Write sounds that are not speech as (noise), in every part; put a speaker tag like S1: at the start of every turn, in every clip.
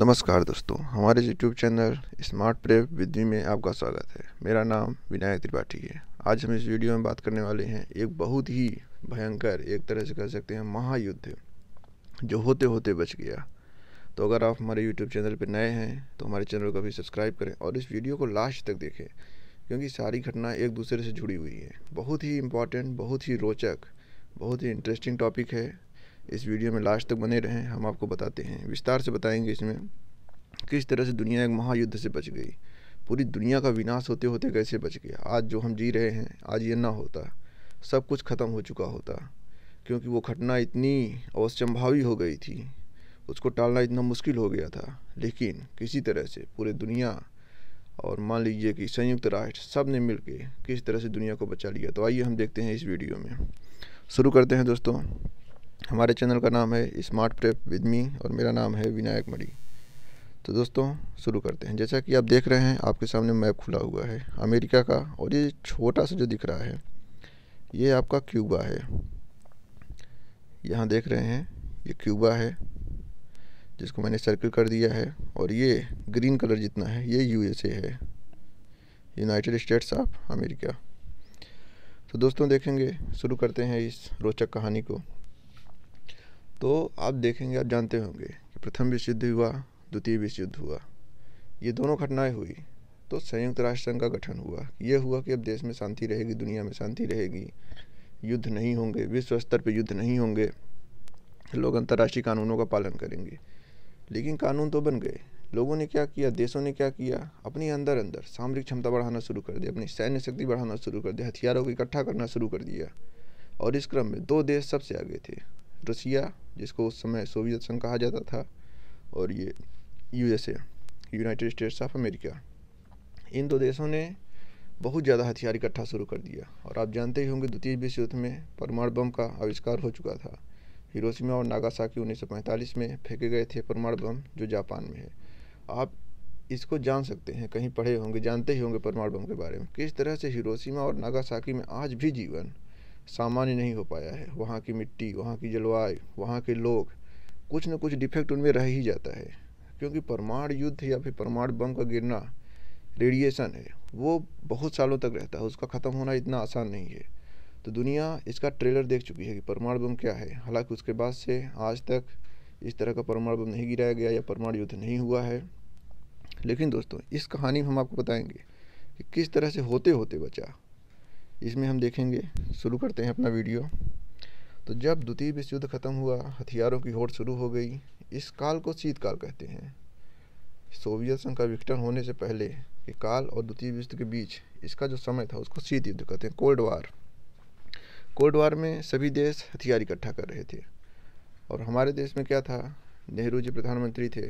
S1: नमस्कार दोस्तों हमारे यूट्यूब चैनल स्मार्ट प्रे विधि में आपका स्वागत है मेरा नाम विनायक त्रिपाठी है आज हम इस वीडियो में बात करने वाले हैं एक बहुत ही भयंकर एक तरह से कह सकते हैं महायुद्ध जो होते होते बच गया तो अगर आप हमारे यूट्यूब चैनल पर नए हैं तो हमारे चैनल को भी सब्सक्राइब करें और इस वीडियो को लास्ट तक देखें क्योंकि सारी घटना एक दूसरे से जुड़ी हुई है बहुत ही इम्पॉर्टेंट बहुत ही रोचक बहुत ही इंटरेस्टिंग टॉपिक है इस वीडियो में लास्ट तक बने रहें हम आपको बताते हैं विस्तार से बताएंगे इसमें किस तरह से दुनिया एक महायुद्ध से बच गई पूरी दुनिया का विनाश होते होते कैसे बच गया आज जो हम जी रहे हैं आज ये ना होता सब कुछ ख़त्म हो चुका होता क्योंकि वो घटना इतनी अवश्यंभावी हो गई थी उसको टालना इतना मुश्किल हो गया था लेकिन किसी तरह से पूरे दुनिया और मान लीजिए कि संयुक्त राष्ट्र सब ने मिल किस तरह से दुनिया को बचा लिया तो आइए हम देखते हैं इस वीडियो में शुरू करते हैं दोस्तों हमारे चैनल का नाम है स्मार्ट प्रेप विद मी और मेरा नाम है विनायक मड़ी तो दोस्तों शुरू करते हैं जैसा कि आप देख रहे हैं आपके सामने मैप खुला हुआ है अमेरिका का और ये छोटा सा जो दिख रहा है ये आपका क्यूबा है यहाँ देख रहे हैं ये क्यूबा है जिसको मैंने सर्कल कर दिया है और ये ग्रीन कलर जितना है ये यूएसए है यूनाइटेड स्टेट्स ऑफ अमेरिका तो दोस्तों देखेंगे शुरू करते हैं इस रोचक कहानी को तो आप देखेंगे आप जानते होंगे कि प्रथम विश्व युद्ध हुआ द्वितीय विश्व युद्ध हुआ ये दोनों घटनाएं हुई तो संयुक्त राष्ट्र संघ का गठन हुआ ये हुआ कि अब देश में शांति रहेगी दुनिया में शांति रहेगी युद्ध नहीं होंगे विश्व स्तर पर युद्ध नहीं होंगे लोग अंतर्राष्ट्रीय कानूनों का पालन करेंगे लेकिन कानून तो बन गए लोगों ने क्या किया देशों ने क्या किया अपने अंदर अंदर सामरिक क्षमता बढ़ाना शुरू कर दिया अपनी सैन्य शक्ति बढ़ाना शुरू कर दिया हथियारों को इकट्ठा करना शुरू कर दिया और इस क्रम में दो देश सबसे आगे थे रसिया जिसको उस समय सोवियत संघ कहा जाता था और ये USA United States of America इन दो देशों ने बहुत ज़्यादा हथियार इकट्ठा शुरू कर दिया और आप जानते ही होंगे द्वितीय विश्व युद्ध में परमाणु बम का आविष्कार हो चुका था हिरोशिमा और नागासाकी 1945 में फेंके गए थे परमाणु बम जो जापान में है आप इसको जान सकते हैं कहीं पढ़े होंगे जानते ही होंगे परमाणु बम के बारे में किस तरह से हिरोशिमा और नागासाकी में आज भी जीवन सामान्य नहीं हो पाया है वहाँ की मिट्टी वहाँ की जलवायु वहाँ के लोग कुछ न कुछ डिफेक्ट उनमें रह ही जाता है क्योंकि परमाणु युद्ध या फिर परमाणु बम का गिरना रेडिएशन है वो बहुत सालों तक रहता है उसका ख़त्म होना इतना आसान नहीं है तो दुनिया इसका ट्रेलर देख चुकी है कि परमाणु बम क्या है हालांकि उसके बाद से आज तक इस तरह का परमाणु बम नहीं गिराया गया या परमाणु युद्ध नहीं हुआ है लेकिन दोस्तों इस कहानी में हम आपको बताएंगे कि किस तरह से होते होते बचा इसमें हम देखेंगे शुरू करते हैं अपना वीडियो तो जब द्वितीय विश्व युद्ध खत्म हुआ हथियारों की होड़ शुरू हो गई इस काल को शीतकाल कहते हैं सोवियत संघ का विघटन होने से पहले के काल और द्वितीय विश्व के बीच इसका जो समय था उसको शीत युद्ध कहते हैं कोल्ड वार कोल्ड वार में सभी देश हथियार इकट्ठा कर रहे थे और हमारे देश में क्या था नेहरू जी प्रधानमंत्री थे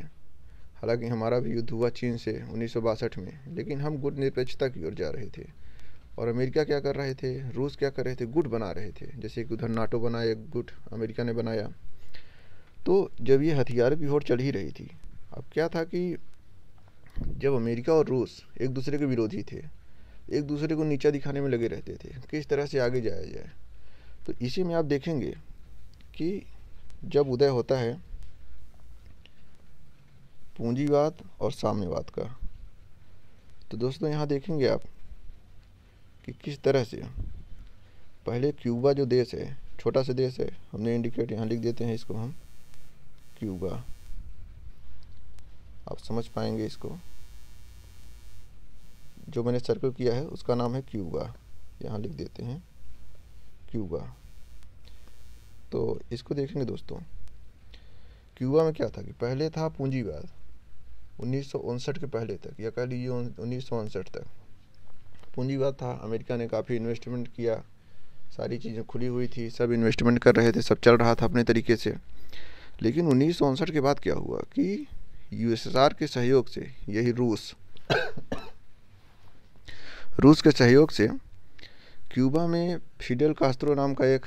S1: हालांकि हमारा भी युद्ध हुआ चीन से उन्नीस में लेकिन हम गुट निरपेक्षता की ओर जा रहे थे और अमेरिका क्या कर रहे थे रूस क्या कर रहे थे गुट बना रहे थे जैसे कि उधर नाटो बनाया एक गुट अमेरिका ने बनाया तो जब ये हथियार की ओर चढ़ ही रही थी अब क्या था कि जब अमेरिका और रूस एक दूसरे के विरोधी थे एक दूसरे को नीचा दिखाने में लगे रहते थे किस तरह से आगे जाया जाए तो इसी में आप देखेंगे कि जब उदय होता है पूंजीवाद और साम्यवाद का तो दोस्तों यहाँ देखेंगे आप कि किस तरह से पहले क्यूबा जो देश है छोटा सा देश है हमने इंडिकेट यहाँ लिख देते हैं इसको हम क्यूबा आप समझ पाएंगे इसको जो मैंने सर्कल किया है उसका नाम है क्यूबा यहाँ लिख देते हैं क्यूबा तो इसको देखेंगे दोस्तों क्यूबा में क्या था कि पहले था पूंजीवाद उन्नीस के पहले तक या कह लीजिए उन्नीस तक पूंजीवाद था अमेरिका ने काफ़ी इन्वेस्टमेंट किया सारी चीज़ें खुली हुई थी सब इन्वेस्टमेंट कर रहे थे सब चल रहा था अपने तरीके से लेकिन उन्नीस के बाद क्या हुआ कि यू के सहयोग से यही रूस रूस के सहयोग से क्यूबा में फिडल कास्त्रो नाम का एक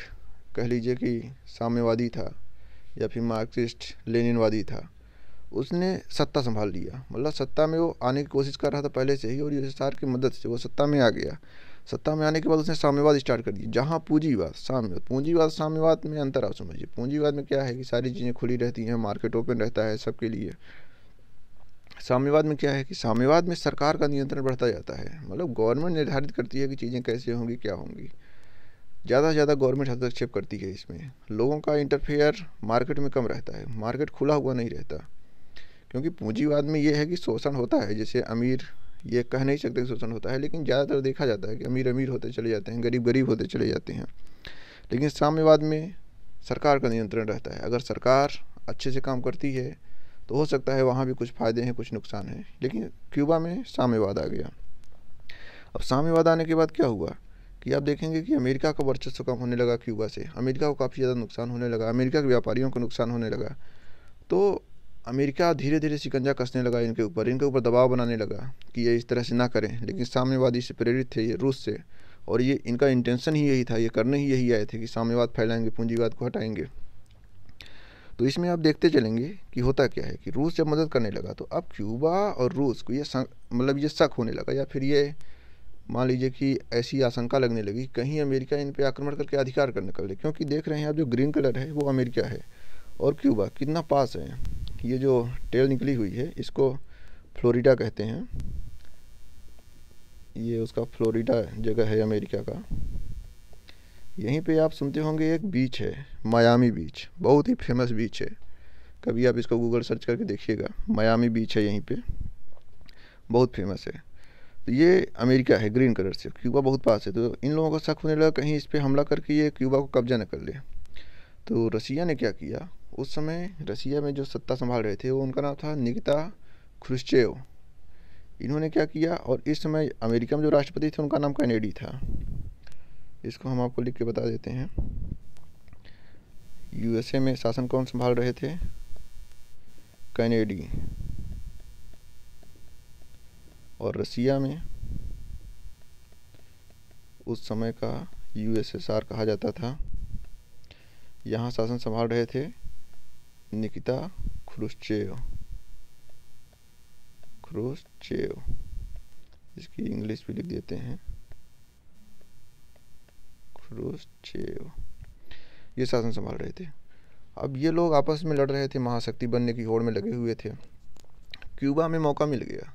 S1: कह लीजिए कि साम्यवादी था या फिर मार्क्सिस्ट लेनिनवादी था उसने सत्ता संभाल लिया मतलब सत्ता में वो आने की कोशिश कर रहा था पहले से ही और यूएसएसआर की मदद से वो सत्ता में आ गया सत्ता में आने के बाद उसने साम्यवाद स्टार्ट कर दिया जहाँ पूंजीवाद साम्यवाद पूंजीवाद साम्यवाद में अंतर आप समझिए पूंजीवाद में क्या है कि सारी चीज़ें खुली रहती हैं मार्केट ओपन रहता है सबके लिए साम्यवाद में क्या है कि साम्यवाद में सरकार का नियंत्रण बढ़ता जाता है मतलब गवर्नमेंट निर्धारित करती है कि चीज़ें कैसे होंगी क्या होंगी ज़्यादा से ज़्यादा गवर्नमेंट हस्तक्षेप करती है इसमें लोगों का इंटरफेयर मार्केट में कम रहता है मार्केट खुला हुआ नहीं रहता क्योंकि पूंजीवाद में ये है कि शोषण होता है जैसे अमीर ये कह नहीं सकते शोषण होता है लेकिन ज़्यादातर देखा जाता है कि अमीर अमीर होते चले जाते हैं गरीब गरीब होते चले जाते हैं लेकिन साम्यवाद में सरकार का नियंत्रण रहता है अगर सरकार अच्छे से काम करती है तो हो सकता है वहाँ भी कुछ फ़ायदे हैं कुछ नुकसान हैं लेकिन क्यूबा में साम्यवाद आ गया अब साम्यवाद आने के बाद क्या हुआ कि आप देखेंगे कि अमेरिका का वर्चस्व कम होने लगा क्यूबा से अमेरिका को काफ़ी ज़्यादा नुकसान होने लगा अमेरिका के व्यापारियों को नुकसान होने लगा तो अमेरिका धीरे धीरे शिकंजा कसने लगा इनके ऊपर इनके ऊपर दबाव बनाने लगा कि ये इस तरह से ना करें लेकिन साम्यवादी से प्रेरित थे ये रूस से और ये इनका इंटेंशन ही यही था ये करने ही यही आए थे कि साम्यवाद फैलाएंगे पूंजीवाद को हटाएंगे तो इसमें आप देखते चलेंगे कि होता क्या है कि रूस जब मदद करने लगा तो अब क्यूबा और रूस को ये मतलब ये शक होने लगा या फिर ये मान लीजिए कि ऐसी आशंका लगने लगी कहीं अमेरिका इन पर आक्रमण करके अधिकार करने कर ले क्योंकि देख रहे हैं आप जो ग्रीन कलर है वो अमेरिका है और क्यूबा कितना पास है ये जो टेल निकली हुई है इसको फ्लोरिडा कहते हैं ये उसका फ्लोरिडा जगह है अमेरिका का यहीं पे आप सुनते होंगे एक बीच है मायामी बीच बहुत ही फेमस बीच है कभी आप इसको गूगल सर्च करके देखिएगा मायामी बीच है यहीं पे बहुत फेमस है तो ये अमेरिका है ग्रीन कलर से क्यूबा बहुत पास है तो इन लोगों का शक होने लगा कहीं इस पर हमला करके ये क्यूबा को कब्जा न कर ले तो रसिया ने क्या किया उस समय रसिया में जो सत्ता संभाल रहे थे वो उनका नाम था निकिता क्रुश्चेव इन्होंने क्या किया और इस समय अमेरिका में जो राष्ट्रपति थे उनका नाम कैनेडी था इसको हम आपको लिख के बता देते हैं यूएसए में शासन कौन संभाल रहे थे कैनेडी और रसिया में उस समय का यूएसएसआर कहा जाता था यहाँ शासन संभाल रहे थे Nikita Khrushchev Khrushchev. इसकी इंग्लिश भी लिख देते हैं Khrushchev. ये शासन संभाल रहे थे अब ये लोग आपस में लड़ रहे थे महाशक्ति बनने की होड़ में लगे हुए थे क्यूबा में मौका मिल गया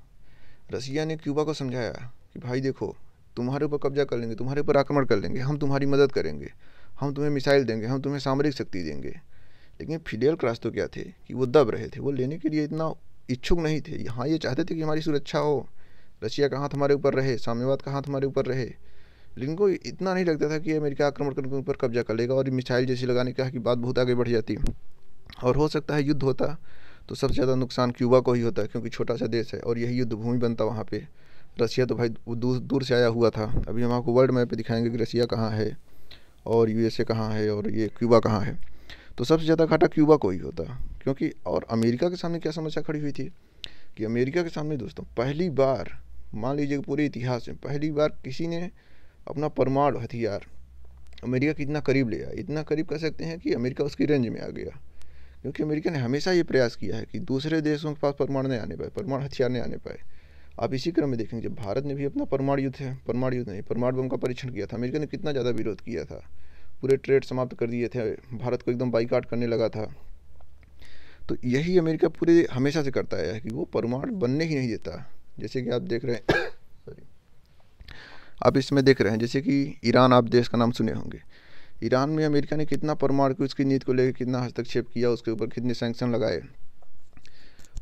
S1: रसिया ने क्यूबा को समझाया कि भाई देखो तुम्हारे ऊपर कब्जा कर लेंगे तुम्हारे ऊपर आक्रमण कर लेंगे हम तुम्हारी मदद करेंगे हम तुम्हें मिसाइल देंगे हम तुम्हें सामरिक शक्ति देंगे लेकिन फिडेल तो क्या थे कि वो दब रहे थे वो लेने के लिए इतना इच्छुक नहीं थे हाँ ये चाहते थे कि हमारी सुरक्षा अच्छा हो रशिया का हाथ हमारे ऊपर रहे साम्यवाद का हाथ हमारे ऊपर रहे लेकिन को इतना नहीं लगता था कि अमेरिका आक्रमण करने ऊपर कब्जा कर लेगा और मिसाइल जैसी लगाने का कि बात बहुत आगे बढ़ जाती और हो सकता है युद्ध होता तो सबसे ज़्यादा नुकसान क्यूबा को ही होता है क्योंकि छोटा सा देश है और यही युद्ध भूमि बनता वहाँ पर रशिया तो भाई दूर दूर से आया हुआ था अभी हम आपको वर्ल्ड मैप पर दिखाएंगे कि रशिया कहाँ है और यूएसए कहाँ है और ये क्यूबा कहाँ है तो सबसे ज़्यादा घाटा क्यूबा को ही होता क्योंकि और अमेरिका के सामने क्या समस्या खड़ी हुई थी कि अमेरिका के सामने दोस्तों पहली बार मान लीजिए पूरे इतिहास में पहली बार किसी ने अपना परमाणु हथियार अमेरिका की इतना करीब लिया इतना करीब कह सकते हैं कि अमेरिका उसकी रेंज में आ गया क्योंकि अमेरिका ने हमेशा ये प्रयास किया है कि दूसरे देशों के पास परमाणु नहीं आने पाए परमाणु हथियार नहीं आने पाए आप इसी क्रम में देखेंगे जब भारत ने भी अपना परमाणु युद्ध है परमाणु युद्ध नहीं परमाणु बम का परीक्षण किया था अमेरिका ने कितना ज़्यादा विरोध किया था पूरे ट्रेड समाप्त कर दिए थे भारत को एकदम बाइकाट करने लगा था तो यही अमेरिका पूरे हमेशा से करता है कि वो परमाणु बनने ही नहीं देता जैसे कि आप देख रहे हैं सॉरी आप इसमें देख रहे हैं जैसे कि ईरान आप देश का नाम सुने होंगे ईरान में अमेरिका ने कितना परमाणु की उसकी नीति को लेकर कितना हस्तक्षेप किया उसके ऊपर कितने सैंक्शन लगाए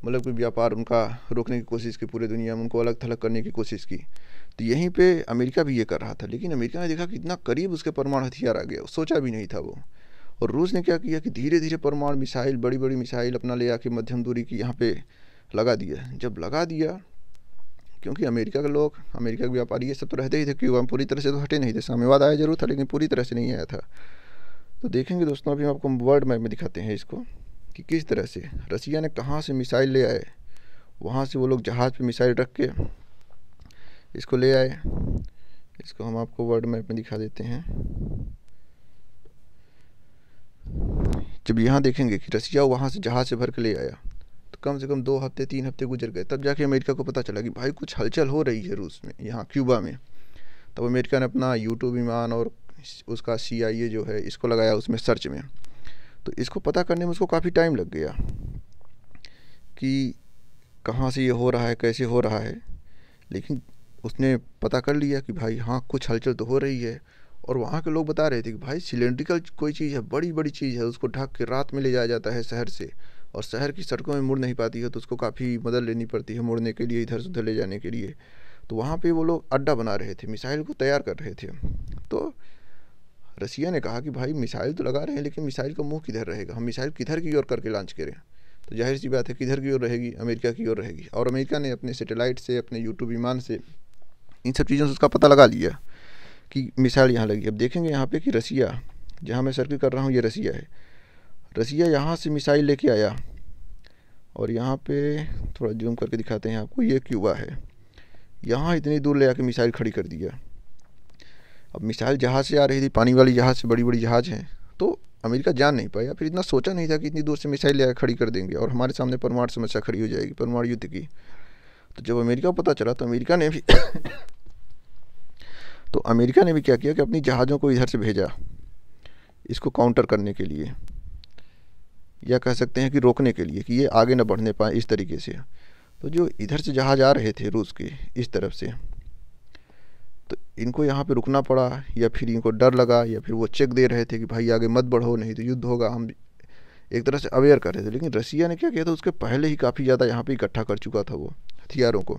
S1: मतलब कि व्यापार उनका रोकने की कोशिश की पूरी दुनिया में उनको अलग थलग करने की कोशिश की तो यहीं पे अमेरिका भी ये कर रहा था लेकिन अमेरिका ने देखा कि इतना करीब उसके परमाणु हथियार आ गया सोचा भी नहीं था वो और रूस ने क्या किया कि धीरे धीरे परमाणु मिसाइल बड़ी बड़ी मिसाइल अपना ले आके मध्यम दूरी की यहाँ पे लगा दिया जब लगा दिया क्योंकि अमेरिका के लोग अमेरिका के व्यापारी ये सब तो रहते ही थे क्यूबा में पूरी तरह से तो हटे नहीं थे साम्यवाद आया जरूर था लेकिन पूरी तरह से नहीं आया था तो देखेंगे दोस्तों अभी हम आपको वर्ल्ड मैप में दिखाते हैं इसको कि किस तरह से रसिया ने कहाँ से मिसाइल ले आए वहाँ से वो लोग जहाज़ पे मिसाइल रख के इसको ले आए इसको हम आपको वर्ड मैप में दिखा देते हैं जब यहाँ देखेंगे कि रसिया वहाँ से जहाज़ से भर के ले आया तो कम से कम दो हफ्ते तीन हफ्ते गुजर गए तब जाके अमेरिका को पता चला कि भाई कुछ हलचल हो रही है रूस में यहाँ क्यूबा में तब अमेरिका ने अपना यूट्यूब विमान और उसका सी जो है इसको लगाया उसमें सर्च में तो इसको पता करने में उसको काफ़ी टाइम लग गया कि कहाँ से ये हो रहा है कैसे हो रहा है लेकिन उसने पता कर लिया कि भाई हाँ कुछ हलचल तो हो रही है और वहाँ के लोग बता रहे थे कि भाई सिलेंड्रिकल कोई चीज़ है बड़ी बड़ी चीज़ है उसको ढक के रात में ले जाया जाता है शहर से और शहर की सड़कों में मुड़ नहीं पाती है तो उसको काफ़ी मदद लेनी पड़ती है मुड़ने के लिए इधर से उधर ले जाने के लिए तो वहाँ पर वो लोग अड्डा बना रहे थे मिसाइल को तैयार कर रहे थे तो रसिया ने कहा कि भाई मिसाइल तो लगा रहे हैं लेकिन मिसाइल का मुंह किधर रहेगा हम मिसाइल किधर की ओर करके लॉन्च करें तो जाहिर सी बात है किधर की ओर रहेगी अमेरिका की ओर रहेगी और अमेरिका ने अपने सेटेलाइट से अपने यूट्यूब विमान से इन सब चीज़ों से उसका पता लगा लिया कि मिसाइल यहाँ लगी अब देखेंगे यहाँ पे कि रसिया जहाँ मैं सर्किल कर रहा हूँ ये रसिया है रसिया यहाँ से मिसाइल लेके आया और यहाँ पे थोड़ा जूम करके दिखाते हैं आपको ये क्यूबा है यहाँ इतनी दूर ले आके मिसाइल खड़ी कर दिया अब मिसाइल जहाज़ से आ रही थी पानी वाली जहाज़ से बड़ी बड़ी जहाज़ हैं तो अमेरिका जान नहीं पाया फिर इतना सोचा नहीं था कि इतनी दूर से मिसाइल ले खड़ी कर देंगे और हमारे सामने परमाणु समस्या खड़ी हो जाएगी परमाणु युद्ध की तो जब अमेरिका को पता चला तो अमेरिका ने भी (coughs) तो अमेरिका ने भी क्या किया कि अपनी जहाज़ों को इधर से भेजा इसको काउंटर करने के लिए या कह सकते हैं कि रोकने के लिए कि ये आगे ना बढ़ने पाए इस तरीके से तो जो इधर से जहाज़ आ रहे थे रूस के इस तरफ से तो इनको यहाँ पे रुकना पड़ा या फिर इनको डर लगा या फिर वो चेक दे रहे थे कि भाई आगे मत बढ़ो नहीं तो युद्ध होगा हम एक तरह से अवेयर कर रहे थे लेकिन रसिया ने क्या किया था उसके पहले ही काफ़ी ज़्यादा यहाँ पर इकट्ठा कर चुका था वो हथियारों को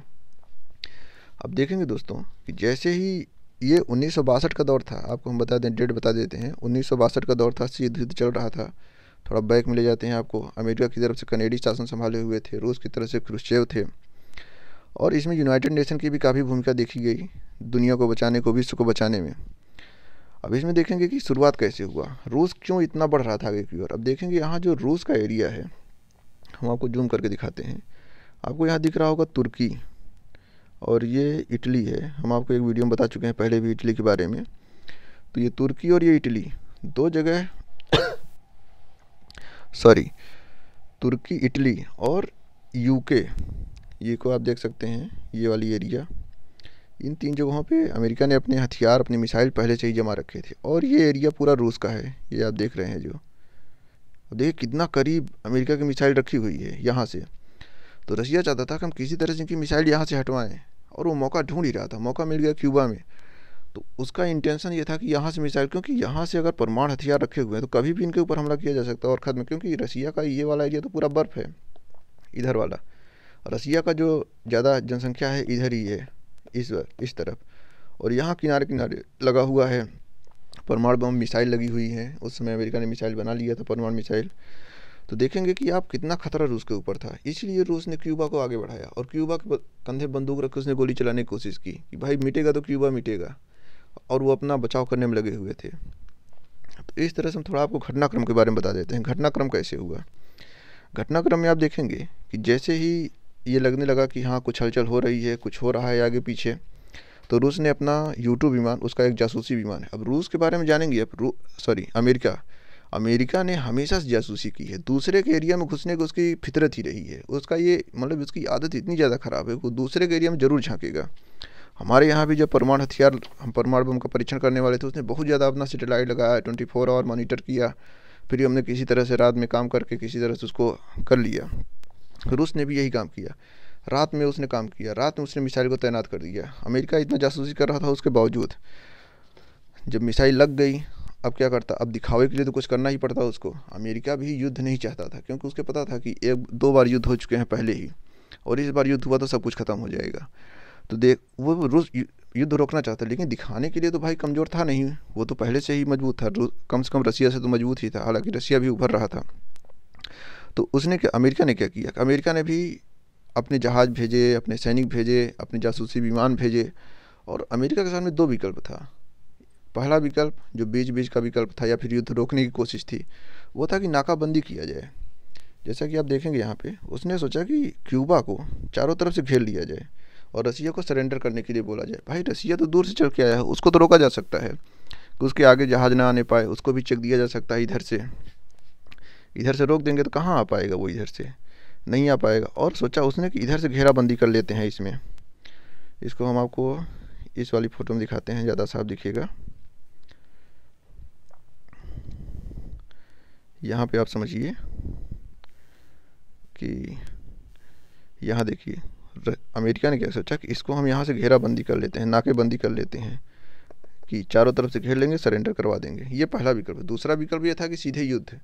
S1: अब देखेंगे दोस्तों कि जैसे ही ये उन्नीस का दौर था आपको हम बता दें डेट बता देते हैं उन्नीस का दौर था सीधे सीधे चल रहा था थोड़ा बैक में ले जाते हैं आपको अमेरिका की तरफ से कनेडी शासन संभाले हुए थे रूस की तरफ से क्रुश्चेव थे और इसमें यूनाइटेड नेशन की भी काफ़ी भूमिका देखी गई दुनिया को बचाने को विश्व को बचाने में अब इसमें देखेंगे कि शुरुआत कैसे हुआ रूस क्यों इतना बढ़ रहा था आगे की ओर अब देखेंगे यहाँ जो रूस का एरिया है हम आपको जूम करके दिखाते हैं आपको यहाँ दिख रहा होगा तुर्की और ये इटली है हम आपको एक वीडियो में बता चुके हैं पहले भी इटली के बारे में तो ये तुर्की और ये इटली दो जगह सॉरी (coughs) तुर्की इटली और यूके ये को आप देख सकते हैं ये वाली एरिया इन तीन जगहों पे अमेरिका ने अपने हथियार अपने मिसाइल पहले से ही जमा रखे थे और ये एरिया पूरा रूस का है ये आप देख रहे हैं जो देखिए कितना करीब अमेरिका की मिसाइल रखी हुई है यहाँ से तो रशिया चाहता था कि हम किसी तरह से इनकी मिसाइल यहाँ से हटवाएं और वो मौका ढूंढ ही रहा था मौका मिल गया क्यूबा में तो उसका इंटेंशन ये था कि यहाँ से मिसाइल क्योंकि यहाँ से अगर परमाणु हथियार रखे हुए हैं तो कभी भी इनके ऊपर हमला किया जा सकता है और ख़त्म क्योंकि रशिया का ये वाला एरिया तो पूरा बर्फ़ है इधर वाला रशिया का जो ज़्यादा जनसंख्या है इधर ही है इस इस तरफ और यहाँ किनारे किनारे लगा हुआ है परमाणु बम मिसाइल लगी हुई है उस समय अमेरिका ने मिसाइल बना लिया था परमाणु मिसाइल तो देखेंगे कि आप कितना खतरा रूस के ऊपर था इसलिए रूस ने क्यूबा को आगे बढ़ाया और क्यूबा के कंधे बंदूक रख के उसने गोली चलाने की कोशिश की कि भाई मिटेगा तो क्यूबा मिटेगा और वो अपना बचाव करने में लगे हुए थे तो इस तरह से हम थोड़ा आपको घटनाक्रम के बारे में बता देते हैं घटनाक्रम कैसे हुआ घटनाक्रम में आप देखेंगे कि जैसे ही ये लगने लगा कि हाँ कुछ हलचल हो रही है कुछ हो रहा है आगे पीछे तो रूस ने अपना यूटू विमान उसका एक जासूसी विमान है अब रूस के बारे में जानेंगे अब सॉरी अमेरिका अमेरिका ने हमेशा से जासूसी की है दूसरे के एरिया में घुसने की उसकी फितरत ही रही है उसका ये मतलब उसकी आदत इतनी ज़्यादा ख़राब है वो दूसरे के एरिया में ज़रूर झाँकेगा हमारे यहाँ भी जब परमाणु हथियार हम परमाणु बम का परीक्षण करने वाले थे उसने बहुत ज़्यादा अपना सेटेलाइट लगाया ट्वेंटी फोर आवर मोनिटर किया फिर हमने किसी तरह से रात में काम करके किसी तरह से उसको कर लिया रूस ने भी यही काम किया रात में उसने काम किया रात में उसने मिसाइल को तैनात कर दिया अमेरिका इतना जासूसी कर रहा था उसके बावजूद जब मिसाइल लग गई अब क्या करता अब दिखावे के लिए तो कुछ करना ही पड़ता उसको अमेरिका भी युद्ध नहीं चाहता था क्योंकि उसके पता था कि एक दो बार युद्ध हो चुके हैं पहले ही और इस बार युद्ध हुआ तो सब कुछ ख़त्म हो जाएगा तो देख वो रूस युद्ध रोकना चाहता लेकिन दिखाने के लिए तो भाई कमज़ोर था नहीं वो तो पहले से ही मजबूत था कम से कम रसिया से तो मजबूत ही था हालांकि रसिया भी उभर रहा था तो उसने क्या अमेरिका ने क्या किया अमेरिका ने भी अपने जहाज़ भेजे अपने सैनिक भेजे अपने जासूसी विमान भेजे और अमेरिका के सामने दो विकल्प था पहला विकल्प जो बीच बीच का विकल्प था या फिर युद्ध रोकने की कोशिश थी वो था कि नाकाबंदी किया जाए जैसा कि आप देखेंगे यहाँ पे उसने सोचा कि क्यूबा को चारों तरफ से घेर लिया जाए और रसिया को सरेंडर करने के लिए बोला जाए भाई रसिया तो दूर से चल के आया है उसको तो रोका जा सकता है कि उसके आगे जहाज़ ना आने पाए उसको भी चेक दिया जा सकता है इधर से इधर से रोक देंगे तो कहाँ आ पाएगा वो इधर से नहीं आ पाएगा और सोचा उसने कि इधर से घेराबंदी कर लेते हैं इसमें इसको हम आपको इस वाली फ़ोटो में दिखाते हैं ज़्यादा साफ दिखेगा यहाँ पे आप समझिए कि यहाँ देखिए अमेरिका ने क्या सोचा कि इसको हम यहाँ से घेराबंदी कर लेते हैं नाकेबंदी कर लेते हैं कि चारों तरफ से घेर लेंगे सरेंडर करवा देंगे ये पहला विकल्प दूसरा विकल्प ये था कि सीधे युद्ध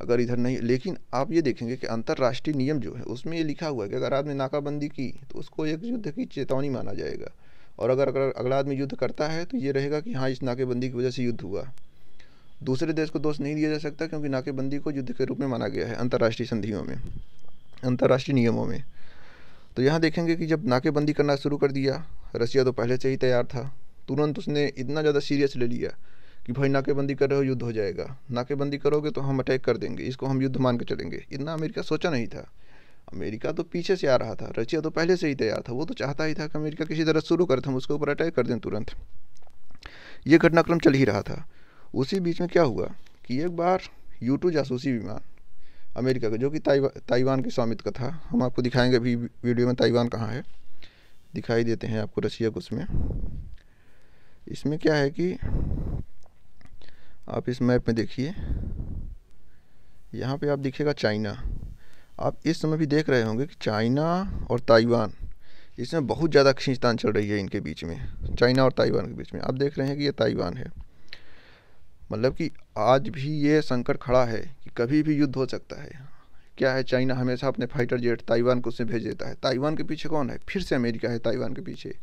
S1: अगर इधर नहीं लेकिन आप ये देखेंगे कि अंतर्राष्ट्रीय नियम जो है उसमें ये लिखा हुआ है कि अगर आदमी नाकाबंदी की तो उसको एक युद्ध की चेतावनी माना जाएगा और अगर अगर अगला आदमी युद्ध करता है तो ये रहेगा कि हाँ इस नाकेबंदी की वजह से युद्ध हुआ दूसरे देश को दोष नहीं दिया जा सकता क्योंकि नाकेबंदी को युद्ध के रूप में माना गया है अंतर्राष्ट्रीय संधियों में अंतर्राष्ट्रीय नियमों में तो यहाँ देखेंगे कि जब नाकेबंदी करना शुरू कर दिया रशिया तो पहले से ही तैयार था तुरंत उसने इतना ज़्यादा सीरियस ले लिया कि भाई नाकेबंदी कर रहे हो युद्ध हो जाएगा नाकेबंदी करोगे तो हम अटैक कर देंगे इसको हम युद्ध मान के चलेंगे इतना अमेरिका सोचा नहीं था अमेरिका तो पीछे से आ रहा था रशिया तो पहले से ही तैयार था वो तो चाहता ही था कि अमेरिका किसी तरह शुरू कर हम उसके ऊपर अटैक कर दें तुरंत ये घटनाक्रम चल ही रहा था उसी बीच में क्या हुआ कि एक बार यूटू जासूसी विमान अमेरिका का जो कि ताइवा ताइवान के स्वामित्व का था हम आपको दिखाएंगे अभी वीडियो में ताइवान कहाँ है दिखाई देते हैं आपको रशिया को उसमें इसमें क्या है कि आप इस मैप में देखिए यहाँ पे आप देखिएगा चाइना आप इस समय भी देख रहे होंगे कि चाइना और ताइवान इसमें बहुत ज़्यादा खींचतान चल रही है इनके बीच में चाइना और ताइवान के बीच में आप देख रहे हैं कि ये ताइवान है मतलब कि आज भी ये संकट खड़ा है कि कभी भी युद्ध हो सकता है क्या है चाइना हमेशा अपने फाइटर जेट ताइवान को उसे भेज देता है ताइवान के पीछे कौन है फिर से अमेरिका है ताइवान के पीछे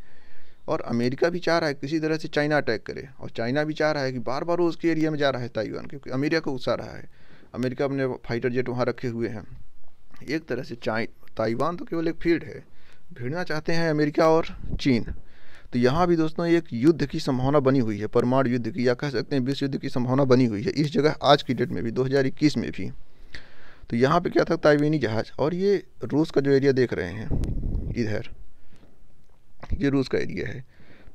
S1: और अमेरिका भी चाह रहा है किसी तरह से चाइना अटैक करे और चाइना भी चाह रहा है कि बार बार वो उसके एरिया में जा रहा है ताइवान क्योंकि अमेरिका को उकसा रहा है अमेरिका अपने फाइटर जेट वहाँ रखे हुए हैं एक तरह से चाइ ताइवान तो केवल एक फील्ड है भिड़ना चाहते हैं अमेरिका और चीन तो यहाँ भी दोस्तों एक युद्ध की संभावना बनी हुई है परमाणु युद्ध की या कह सकते हैं विश्व युद्ध की संभावना बनी हुई है इस जगह आज की डेट में भी 2021 में भी तो यहाँ पे क्या था ताइवेनी जहाज़ और ये रूस का जो एरिया देख रहे हैं इधर ये रूस का एरिया है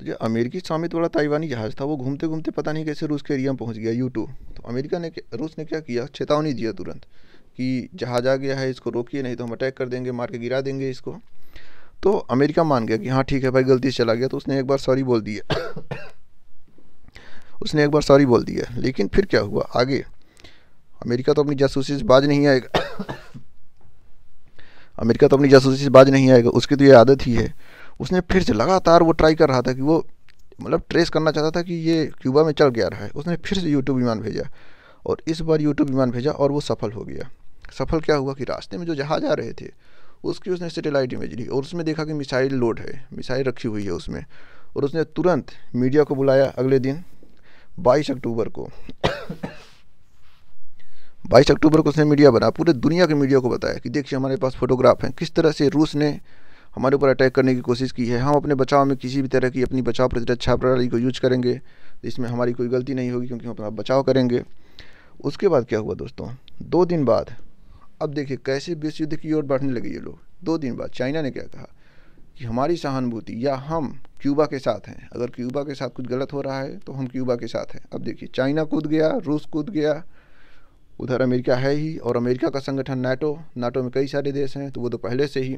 S1: तो जो अमेरिकी स्वामित्व वाला ताइवानी जहाज़ था वो घूमते घूमते पता नहीं कैसे रूस के एरिया में पहुँच गया यू टू तो अमेरिका ने रूस ने क्या किया चेतावनी दिया तुरंत कि जहाज़ आ गया है इसको रोकिए नहीं तो हम अटैक कर देंगे मार के गिरा देंगे इसको तो अमेरिका मान गया कि हाँ ठीक है भाई गलती से चला गया तो उसने एक बार सॉरी बोल दिया (coughs) उसने एक बार सॉरी बोल दिया लेकिन फिर क्या हुआ आगे अमेरिका तो अपनी जासूसी से बाज नहीं आएगा (coughs) अमेरिका तो अपनी जासूसी से बाज नहीं आएगा उसकी तो ये आदत ही है उसने फिर से लगातार वो ट्राई कर रहा था कि वो मतलब ट्रेस करना चाहता था कि ये क्यूबा में चल गया रहा है उसने फिर से यूट्यूब विमान भेजा और इस बार यूट्यूब विमान भेजा और वो सफल हो गया सफल क्या हुआ कि रास्ते में जो जहाज़ आ रहे थे उसकी उसने सेटेलाइट इमेज ली और उसमें देखा कि मिसाइल लोड है मिसाइल रखी हुई है उसमें और उसने तुरंत मीडिया को बुलाया अगले दिन बाईस अक्टूबर को (coughs) बाईस अक्टूबर को उसने मीडिया बना पूरे दुनिया के मीडिया को बताया कि देखिए हमारे पास फोटोग्राफ हैं किस तरह से रूस ने हमारे ऊपर अटैक करने की कोशिश की है हम अपने बचाव में किसी भी तरह की अपनी बचाव प्रतिरक्षा प्रणाली को यूज करेंगे इसमें हमारी कोई गलती नहीं होगी क्योंकि हम अपना बचाव करेंगे उसके बाद क्या हुआ दोस्तों दो दिन बाद अब देखिए कैसे विश्व युद्ध की ओर बढ़ने लगे ये लोग दो दिन बाद चाइना ने क्या कहा कि हमारी सहानुभूति या हम क्यूबा के साथ हैं अगर क्यूबा के साथ कुछ गलत हो रहा है तो हम क्यूबा के साथ हैं अब देखिए चाइना कूद गया रूस कूद गया उधर अमेरिका है ही और अमेरिका का संगठन नाटो नाटो में कई सारे देश हैं तो वो तो पहले से ही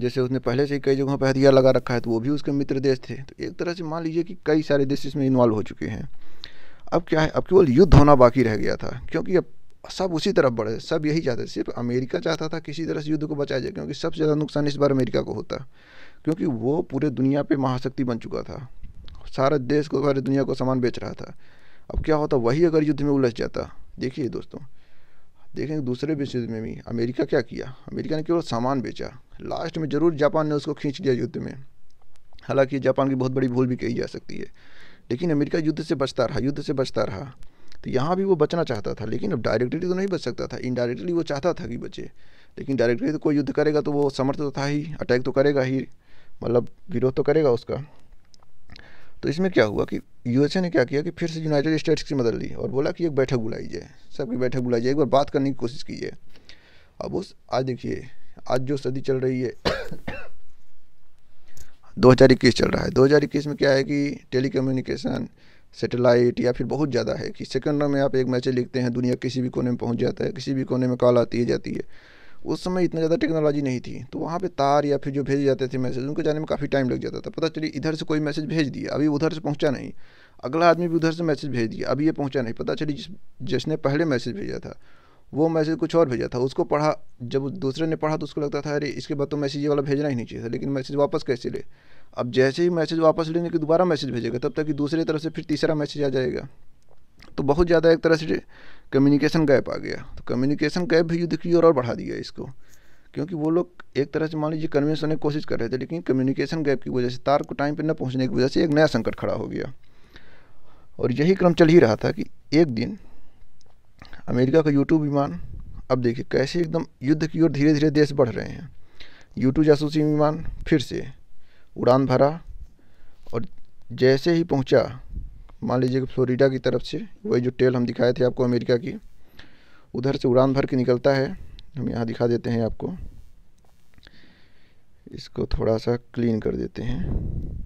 S1: जैसे उसने पहले से ही कई जगहों पर हथियार लगा रखा है तो वो भी उसके मित्र देश थे तो एक तरह से मान लीजिए कि कई सारे देश इसमें इन्वॉल्व हो चुके हैं अब क्या है अब केवल युद्ध होना बाकी रह गया था क्योंकि अब सब उसी तरफ बढ़े सब यही चाहते सिर्फ अमेरिका चाहता था किसी तरह से युद्ध को बचाया जाए क्योंकि सबसे ज़्यादा नुकसान इस बार अमेरिका को होता क्योंकि वो पूरे दुनिया पे महाशक्ति बन चुका था सारे देश को सारी दुनिया को सामान बेच रहा था अब क्या होता वही अगर युद्ध में उलझ जाता देखिए दोस्तों देखें दूसरे विश्व युद्ध में भी अमेरिका क्या किया अमेरिका ने केवल सामान बेचा लास्ट में ज़रूर जापान ने उसको खींच लिया युद्ध में हालांकि जापान की बहुत बड़ी भूल भी कही जा सकती है लेकिन अमेरिका युद्ध से बचता रहा युद्ध से बचता रहा तो यहाँ भी वो बचना चाहता था लेकिन अब डायरेक्टली तो नहीं बच सकता था इनडायरेक्टली वो चाहता था कि बचे लेकिन डायरेक्टली तो कोई युद्ध करेगा तो वो समर्थ तो था ही अटैक तो करेगा ही मतलब विरोध तो करेगा उसका तो इसमें क्या हुआ कि यू ने क्या किया कि फिर से यूनाइटेड स्टेट्स की मदद ली और बोला कि एक बैठक बुलाई जाए सबकी बैठक बुलाई जाए एक बार बात करने की कोशिश की जाए अब उस आज देखिए आज जो सदी चल रही है 2021 (coughs) चल रहा है 2021 में क्या है कि टेली कम्युनिकेशन सेटेलाइट या फिर बहुत ज़्यादा है कि सेकंड में आप एक मैसेज लिखते हैं दुनिया किसी भी कोने में पहुंच जाता है किसी भी कोने में कॉल आती है जाती है उस समय इतना ज़्यादा टेक्नोलॉजी नहीं थी तो वहाँ पे तार या फिर जो भेजे जाते थे मैसेज उनको जाने में काफ़ी टाइम लग जाता था पता चली इधर से कोई मैसेज भेज दिया अभी उधर से पहुँचा नहीं अगला आदमी भी उधर से मैसेज भेज दिया अभी ये पहुँचा नहीं पता चली जिस जिसने पहले मैसेज भेजा था वो मैसेज कुछ और भेजा था उसको पढ़ा जब दूसरे ने पढ़ा तो उसको लगता था अरे इसके बाद तो मैसेज ये वाला भेजना ही नहीं चाहिए था लेकिन मैसेज वापस कैसे ले अब जैसे ही मैसेज वापस लेने के दोबारा मैसेज भेजेगा तब तक कि दूसरी तरफ से फिर तीसरा मैसेज आ जाएगा तो बहुत ज़्यादा एक तरह से कम्युनिकेशन गैप आ गया तो कम्युनिकेशन गैप भी युद्ध की और और बढ़ा दिया इसको क्योंकि वो लोग एक तरह से मान लीजिए कन्विंस होने की कोशिश कर रहे थे लेकिन कम्युनिकेशन गैप की वजह से तार को टाइम पर न पहुँचने की वजह से एक नया संकट खड़ा हो गया और यही क्रम चल ही रहा था कि एक दिन अमेरिका का यूटू विमान अब देखिए कैसे एकदम युद्ध की ओर धीरे धीरे देश बढ़ रहे हैं यूटू जासूसी विमान फिर से उड़ान भरा और जैसे ही पहुंचा मान लीजिए कि फ्लोरिडा की तरफ से वही जो टेल हम दिखाए थे आपको अमेरिका की उधर से उड़ान भर के निकलता है हम यहाँ दिखा देते हैं आपको इसको थोड़ा सा क्लीन कर देते हैं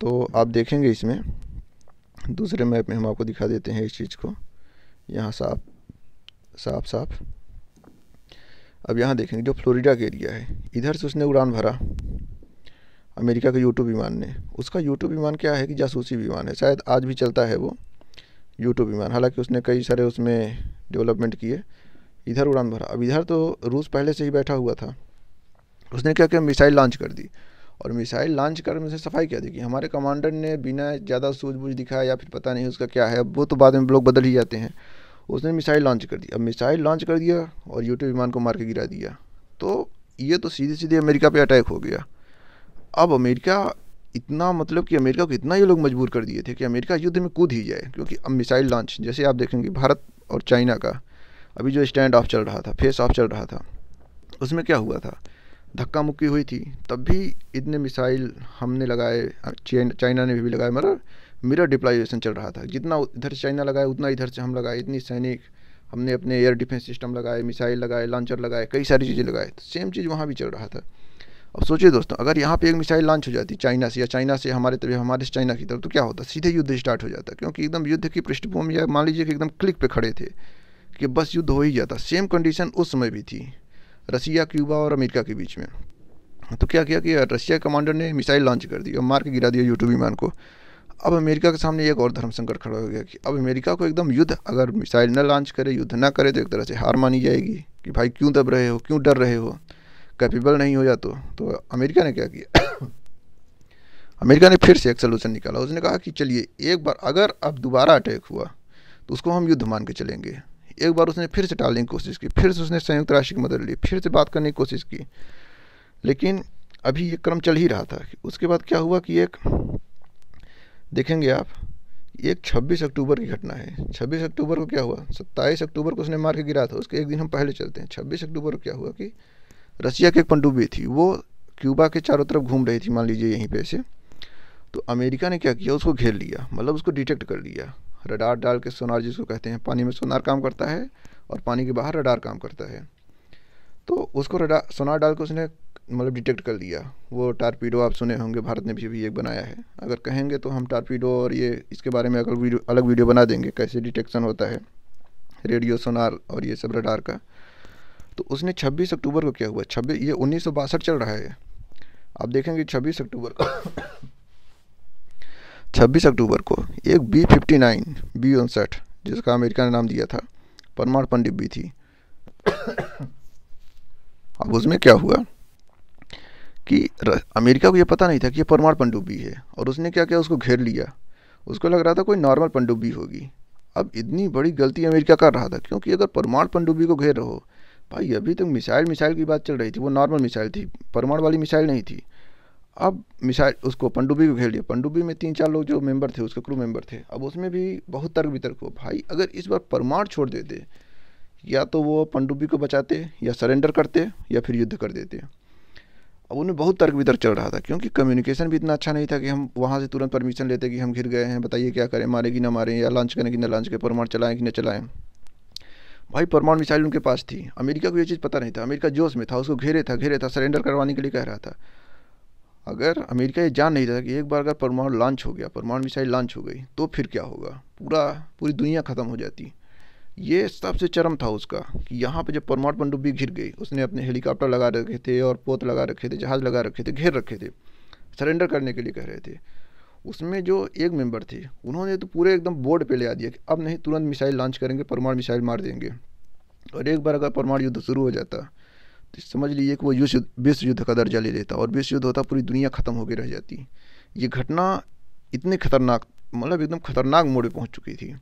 S1: तो आप देखेंगे इसमें दूसरे मैप में हम आपको दिखा देते हैं इस चीज़ को यहाँ साफ साफ साफ अब यहाँ देखेंगे जो फ्लोरिडा का एरिया है इधर से उसने उड़ान भरा अमेरिका के यूट्यूब विमान ने उसका यूट्यूब विमान क्या है कि जासूसी विमान है शायद आज भी चलता है वो यूट्यूब विमान हालांकि उसने कई सारे उसमें डेवलपमेंट किए इधर उड़ान भरा अब इधर तो रूस पहले से ही बैठा हुआ था उसने क्या किया मिसाइल लॉन्च कर दी और मिसाइल लॉन्च कर उसे सफाई क्या देखी हमारे कमांडर ने बिना ज़्यादा सूझबूझ दिखाया या फिर पता नहीं उसका क्या है वो तो बाद में लोग बदल ही जाते हैं उसने मिसाइल लॉन्च कर दी अब मिसाइल लॉन्च कर दिया और यूटी विमान को मार के गिरा दिया तो ये तो सीधे सीधे अमेरिका पे अटैक हो गया अब अमेरिका इतना मतलब कि अमेरिका को इतना ये लोग मजबूर कर दिए थे कि अमेरिका युद्ध में कूद ही जाए क्योंकि अब मिसाइल लॉन्च जैसे आप देखेंगे भारत और चाइना का अभी जो स्टैंड ऑफ चल रहा था फेस ऑफ चल रहा था उसमें क्या हुआ था धक्का मुक्की हुई थी तब भी इतने मिसाइल हमने लगाए चाइना ने भी लगाए मगर मिरर डिप्लाइजेशन चल रहा था जितना इधर से चाइना लगाए उतना इधर से हम लगाए इतनी सैनिक हमने अपने एयर डिफेंस सिस्टम लगाए मिसाइल लगाए लॉन्चर लगाए कई सारी चीज़ें लगाए तो सेम चीज़ वहाँ भी चल रहा था अब सोचिए दोस्तों अगर यहाँ पे एक मिसाइल लॉन्च हो जाती चाइना से या चाइना से हमारे तभी हमारे से चाइना की तरफ तो क्या होता सीधे युद्ध स्टार्ट हो जाता क्योंकि एकदम युद्ध की पृष्ठभूमि या मान लीजिए कि एकदम क्लिक पे खड़े थे कि बस युद्ध हो ही जाता सेम कंडीशन उस समय भी थी रसिया क्यूबा और अमेरिका के बीच में तो क्या किया कि रसिया कमांडर ने मिसाइल लॉन्च कर दी और मार के गिरा दिया यूट्यूब विमान को अब अमेरिका के सामने एक और धर्म संकट खड़ा हो गया कि अब अमेरिका को एकदम युद्ध अगर मिसाइल न लॉन्च करे युद्ध ना करे तो एक तरह से हार मानी जाएगी कि भाई क्यों दब रहे हो क्यों डर रहे हो कैपेबल नहीं हो जा तो, तो अमेरिका ने क्या किया (coughs) अमेरिका ने फिर से एक सलूशन निकाला उसने कहा कि चलिए एक बार अगर अब दोबारा अटैक हुआ तो उसको हम युद्ध मान के चलेंगे एक बार उसने फिर से टालने की कोशिश की फिर से उसने संयुक्त राष्ट्र की मदद ली फिर से बात करने की कोशिश की लेकिन अभी ये क्रम चल ही रहा था उसके बाद क्या हुआ कि एक देखेंगे आप एक 26 अक्टूबर की घटना है 26 अक्टूबर को क्या हुआ 27 अक्टूबर को उसने मार के गिरा था उसके एक दिन हम पहले चलते हैं 26 अक्टूबर को क्या हुआ कि रसिया की एक पनडुब्बी थी वो क्यूबा के चारों तरफ घूम रही थी मान लीजिए यहीं पे से तो अमेरिका ने क्या किया उसको घेर लिया मतलब उसको डिटेक्ट कर लिया रडार डाल के सोनार जिसको कहते हैं पानी में सोनार काम करता है और पानी के बाहर रडार काम करता है तो उसको रडार सोनार डाल के उसने मतलब डिटेक्ट कर लिया वो टारपीडो आप सुने होंगे भारत ने भी, अभी एक बनाया है अगर कहेंगे तो हम टारपीडो और ये इसके बारे में अगर वीडियो अलग वीडियो बना देंगे कैसे डिटेक्शन होता है रेडियो सोनार और ये सब रडार का तो उसने 26 अक्टूबर को क्या हुआ छब्बीस ये उन्नीस चल रहा है आप देखेंगे 26 अक्टूबर को 26 अक्टूबर को एक बी फिफ्टी नाइन बी उनसठ जिसका अमेरिका ने नाम दिया था परमाणु पंडित भी थी (coughs) अब उसमें क्या हुआ कि अमेरिका को ये पता नहीं था कि यह परमाणु पनडुब्बी है और उसने क्या किया उसको घेर लिया उसको लग रहा था कोई नॉर्मल पनडुब्बी होगी अब इतनी बड़ी गलती अमेरिका कर रहा था क्योंकि अगर परमाणु पनडुब्बी को घेर रहो भाई अभी तक तो मिसाइल मिसाइल की बात चल रही थी वो नॉर्मल मिसाइल थी परमाणु वाली मिसाइल नहीं थी अब मिसाइल उसको पंडुबी को घेर लिया पंडुबी में तीन चार लोग जो मेंबर थे उसके क्रू मेंबर थे अब उसमें भी बहुत तर्क वितर्क हुआ भाई अगर इस बार परमार छोड़ देते या तो वो पंडुबी को बचाते या सरेंडर करते या फिर युद्ध कर देते अब उनमें बहुत तर्क वितर्क चल रहा था क्योंकि कम्युनिकेशन भी इतना अच्छा नहीं था कि हम वहाँ से तुरंत परमिशन लेते कि हम घिर गए हैं बताइए क्या करें मारें कि ना मारें या लॉन्च करें कि ना लॉन्च करें परमाणु चलाएं कि ना चलाएं भाई परमाणु मिसाइल उनके पास थी अमेरिका को ये चीज़ पता नहीं था अमेरिका जोश में था उसको घेरे था घेरे था सरेंडर करवाने के लिए कह रहा था अगर अमेरिका ये जान नहीं था कि एक बार अगर परमाणु लॉन्च हो गया परमाणु मिसाइल लॉन्च हो गई तो फिर क्या होगा पूरा पूरी दुनिया ख़त्म हो जाती ये सबसे चरम था उसका कि यहाँ पर जब परमाणु पनडुब्बी घिर गई उसने अपने हेलीकॉप्टर लगा रखे थे और पोत लगा रखे थे जहाज़ लगा रखे थे घेर रखे थे सरेंडर करने के लिए कह रहे थे उसमें जो एक मेंबर थे उन्होंने तो पूरे एकदम बोर्ड पे ले आ दिया कि अब नहीं तुरंत मिसाइल लॉन्च करेंगे परमाणु मिसाइल मार देंगे और एक बार अगर परमाणु युद्ध शुरू हो जाता समझ लीजिए कि वो युद्ध विश्व युद्ध का दर्जा ले लेता और विश्व युद्ध होता पूरी दुनिया ख़त्म होकर रह जाती ये घटना इतनी खतरनाक मतलब एकदम खतरनाक मोड़ पर पहुँच चुकी थी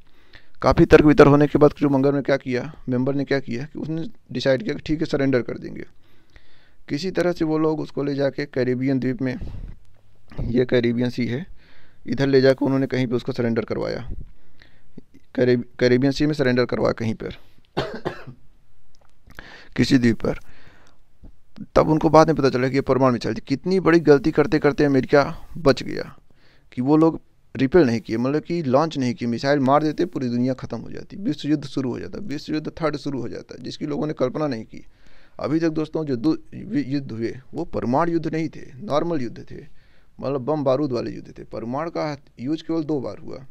S1: काफ़ी तर्क वितर्क होने के बाद जो मंगल ने क्या किया मेंबर ने क्या किया कि उसने डिसाइड किया कि ठीक है सरेंडर कर देंगे किसी तरह से वो लोग उसको ले जाके कैरेबियन द्वीप में ये कैरेबियन सी है इधर ले जाकर उन्होंने कहीं पे उसको सरेंडर करवाया कैरेबियन सी में सरेंडर करवाया कहीं पर किसी द्वीप पर तब उनको बाद में पता चला कि परमाणु मिसाइल थी कितनी बड़ी गलती करते करते अमेरिका बच गया कि वो लोग रिपेयर नहीं किए मतलब कि लॉन्च नहीं किए मिसाइल मार देते पूरी दुनिया ख़त्म हो जाती विश्व युद्ध शुरू हो जाता विश्व युद्ध थर्ड शुरू हो जाता जिसकी लोगों ने कल्पना नहीं की अभी तक दोस्तों जो युद्ध हुए वो परमाणु युद्ध नहीं थे नॉर्मल युद्ध थे मतलब बम बारूद वाले युद्ध थे परमाणु का यूज केवल दो बार हुआ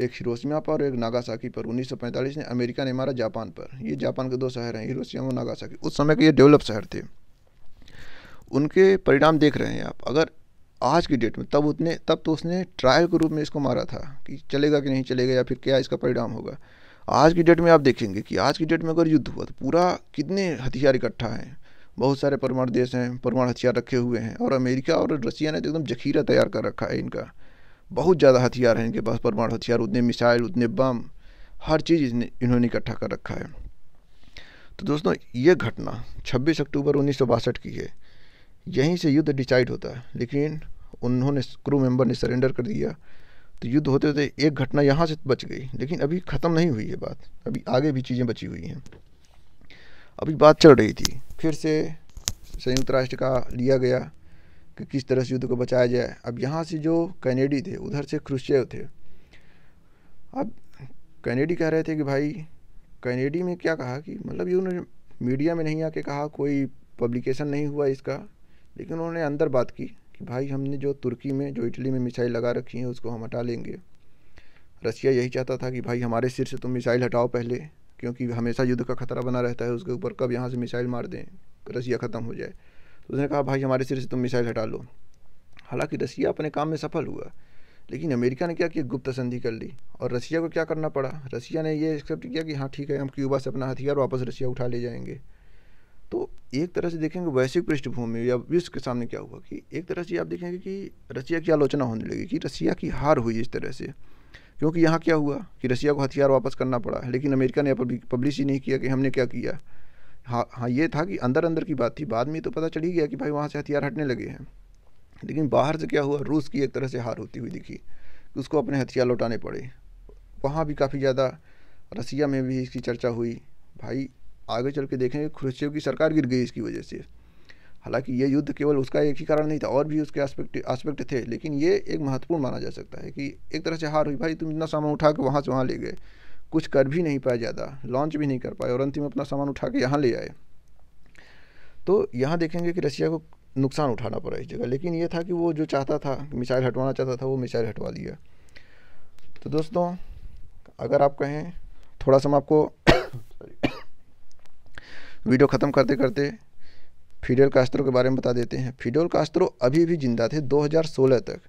S1: एक हिरोशिमा पर और एक नागासाकी पर 1945 ने अमेरिका ने मारा जापान पर ये जापान के दो शहर हैं हिरोशिमा और नागासाकी उस समय के ये डेवलप शहर थे उनके परिणाम देख रहे हैं आप अगर आज की डेट में तब उतने तब तो उसने ट्रायल के रूप में इसको मारा था कि चलेगा कि नहीं चलेगा या फिर क्या इसका परिणाम होगा आज की डेट में आप देखेंगे कि आज की डेट में अगर युद्ध हुआ तो पूरा कितने हथियार इकट्ठा हैं बहुत सारे परमाणु देश हैं परमाणु हथियार रखे हुए हैं और अमेरिका और रसिया ने तो एकदम जखीरा तैयार कर रखा है इनका बहुत ज़्यादा हथियार हैं इनके पास परमाणु हथियार उतने मिसाइल उतने बम हर चीज़ इन्होंने इकट्ठा कर रखा है तो दोस्तों ये घटना 26 अक्टूबर उन्नीस की है यहीं से युद्ध डिसाइड होता है लेकिन उन्होंने क्रू मेंबर ने सरेंडर कर दिया तो युद्ध होते होते एक घटना यहाँ से बच गई लेकिन अभी ख़त्म नहीं हुई है बात अभी आगे भी चीज़ें बची हुई हैं अभी बात चल रही थी फिर से संयुक्त राष्ट्र का लिया गया कि किस तरह से युद्ध को बचाया जाए अब यहाँ से जो कैनेडी थे उधर से क्रुश्चेव थे अब कैनेडी कह रहे थे कि भाई कैनेडी में क्या कहा कि मतलब ये उन्होंने मीडिया में नहीं आके कहा कोई पब्लिकेशन नहीं हुआ इसका लेकिन उन्होंने अंदर बात की कि भाई हमने जो तुर्की में जो इटली में मिसाइल लगा रखी है उसको हम हटा लेंगे रसिया यही चाहता था कि भाई हमारे सिर से तुम मिसाइल हटाओ पहले क्योंकि हमेशा युद्ध का खतरा बना रहता है उसके ऊपर कब यहाँ से मिसाइल मार दें रसिया ख़त्म हो जाए तो उसने कहा भाई हमारे सिर से तुम मिसाइल हटा लो हालांकि रसिया अपने काम में सफल हुआ लेकिन अमेरिका ने क्या किया गुप्त संधि कर ली और रसिया को क्या करना पड़ा रसिया ने ये एक्सेप्ट किया कि हाँ ठीक है हम क्यूबा से अपना हथियार वापस रसिया उठा ले जाएंगे तो एक तरह से देखेंगे वैश्विक पृष्ठभूमि या विश्व के सामने क्या हुआ कि एक तरह से आप देखेंगे कि रसिया की आलोचना होने लगी कि रसिया की हार हुई इस तरह से क्योंकि यहाँ क्या हुआ कि रसिया को हथियार वापस करना पड़ा लेकिन अमेरिका ने पब्लिश ही नहीं किया कि हमने क्या किया हाँ हाँ ये था कि अंदर अंदर की बात थी बाद में तो पता चल ही गया कि भाई वहाँ से हथियार हटने लगे हैं लेकिन बाहर से क्या हुआ रूस की एक तरह से हार होती हुई दिखी उसको अपने हथियार लौटाने पड़े वहाँ भी काफ़ी ज़्यादा रसिया में भी इसकी चर्चा हुई भाई आगे चल के देखेंगे खुरशेव की सरकार गिर गई इसकी वजह से हालांकि ये युद्ध केवल उसका एक ही कारण नहीं था और भी उसके आस्पेक्ट आस्पेक्ट थे लेकिन ये एक महत्वपूर्ण माना जा सकता है कि एक तरह से हार हुई भाई तुम इतना सामान उठा के वहाँ से वहाँ ले गए कुछ कर भी नहीं पाए ज़्यादा लॉन्च भी नहीं कर पाए और अंतिम अपना सामान उठा के यहाँ ले आए तो यहाँ देखेंगे कि रशिया को नुकसान उठाना पड़ा इस जगह लेकिन ये था कि वो जो चाहता था मिसाइल हटवाना चाहता था वो मिसाइल हटवा दिया तो दोस्तों अगर आप कहें थोड़ा सा मैं आपको (coughs) वीडियो ख़त्म करते करते फिडेल कास्त्रो के बारे में बता देते हैं फिडेल कास्त्रो अभी भी ज़िंदा थे 2016 तक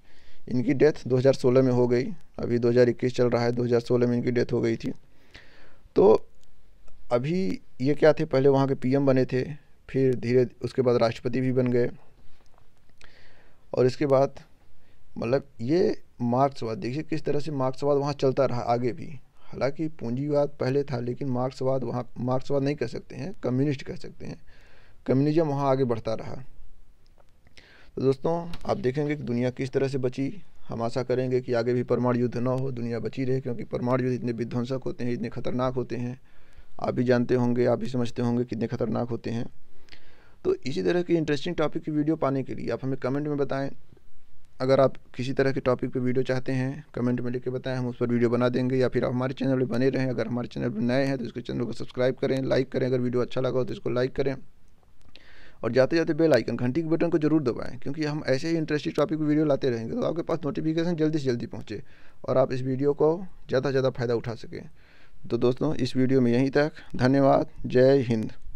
S1: इनकी डेथ 2016 में हो गई अभी 2021 चल रहा है 2016 में इनकी डेथ हो गई थी तो अभी ये क्या थे पहले वहाँ के पीएम बने थे फिर धीरे उसके बाद राष्ट्रपति भी बन गए और इसके बाद मतलब ये मार्क्सवाद देखिए किस तरह से मार्क्सवाद वहाँ चलता रहा आगे भी हालांकि पूंजीवाद पहले था लेकिन मार्क्सवाद वहाँ मार्क्सवाद नहीं कह सकते हैं कम्युनिस्ट कह सकते हैं कम्युनिज्म वहाँ आगे बढ़ता रहा तो दोस्तों आप देखेंगे कि दुनिया किस तरह से बची हम आशा करेंगे कि आगे भी परमाणु युद्ध ना हो दुनिया बची रहे क्योंकि परमाणु युद्ध इतने विध्वंसक होते हैं इतने खतरनाक होते हैं आप भी जानते होंगे आप भी समझते होंगे कितने खतरनाक होते हैं तो इसी तरह की इंटरेस्टिंग टॉपिक की वीडियो पाने के लिए आप हमें कमेंट में बताएं अगर आप किसी तरह के टॉपिक पे वीडियो चाहते हैं कमेंट में लिख के बताएं हम उस पर वीडियो बना देंगे या फिर आप हमारे चैनल पर बने रहें अगर हमारे चैनल पर नए हैं तो इसके चैनल को सब्सक्राइब करें लाइक करें अगर वीडियो अच्छा लगा हो तो इसको लाइक करें और जाते जाते बेल आइकन घंटी के बटन को जरूर दबाएं क्योंकि हम ऐसे ही इंटरेस्टिंग टॉपिक पर वीडियो लाते रहेंगे तो आपके पास नोटिफिकेशन जल्दी से जल्दी पहुँचे और आप इस वीडियो को ज़्यादा से ज़्यादा फ़ायदा उठा सकें तो दोस्तों इस वीडियो में यहीं तक धन्यवाद जय हिंद